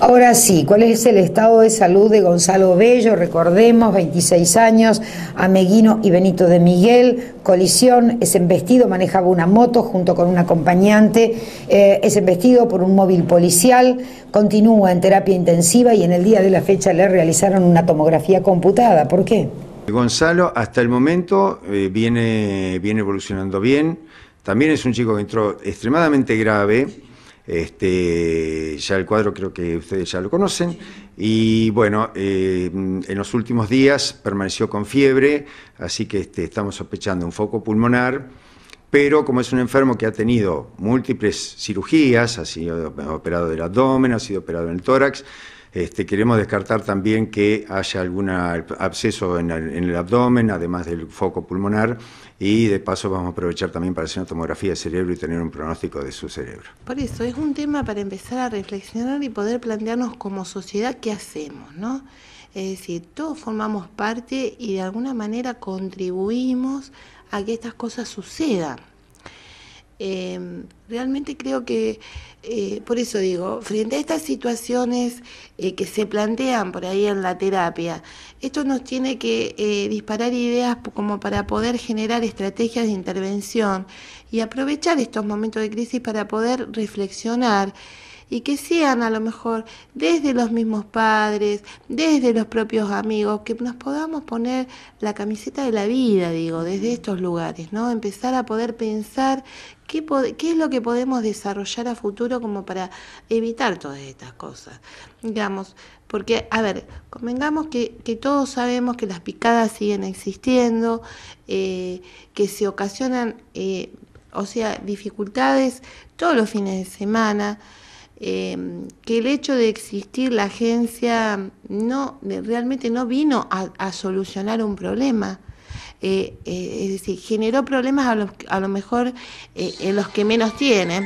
Ahora sí, ¿cuál es el estado de salud de Gonzalo Bello? Recordemos, 26 años, Ameguino y Benito de Miguel, colisión, es embestido, manejaba una moto junto con un acompañante, eh, es embestido por un móvil policial, continúa en terapia intensiva y en el día de la fecha le realizaron una tomografía computada. ¿Por qué? Gonzalo hasta el momento eh, viene, viene evolucionando bien. También es un chico que entró extremadamente grave este, ya el cuadro creo que ustedes ya lo conocen. Y bueno, eh, en los últimos días permaneció con fiebre, así que este, estamos sospechando un foco pulmonar. Pero como es un enfermo que ha tenido múltiples cirugías, ha sido operado del abdomen, ha sido operado en el tórax, este, queremos descartar también que haya algún absceso en el, abdomen, además del foco pulmonar, y de paso vamos a aprovechar también para hacer una tomografía de cerebro y tener un pronóstico de su cerebro. Por eso es un tema para empezar a reflexionar y poder plantearnos como sociedad qué hacemos, ¿no? Es decir, todos formamos parte y de alguna manera contribuimos a que estas cosas sucedan. Eh, realmente creo que, eh, por eso digo, frente a estas situaciones eh, que se plantean por ahí en la terapia, esto nos tiene que eh, disparar ideas como para poder generar estrategias de intervención y aprovechar estos momentos de crisis para poder reflexionar y que sean a lo mejor desde los mismos padres, desde los propios amigos, que nos podamos poner la camiseta de la vida, digo, desde estos lugares, ¿no? Empezar a poder pensar qué, es lo que podemos desarrollar a futuro como para evitar todas estas cosas. Digamos, porque, a ver, convengamos que, todos sabemos que las picadas siguen existiendo, eh, que se ocasionan, eh, o sea, dificultades todos los fines de semana. Em, que el hecho de existir la agencia no realmente no vino a, solucionar un problema. Eh, eh, es decir, generó problemas a lo mejor eh, en los que menos tienen.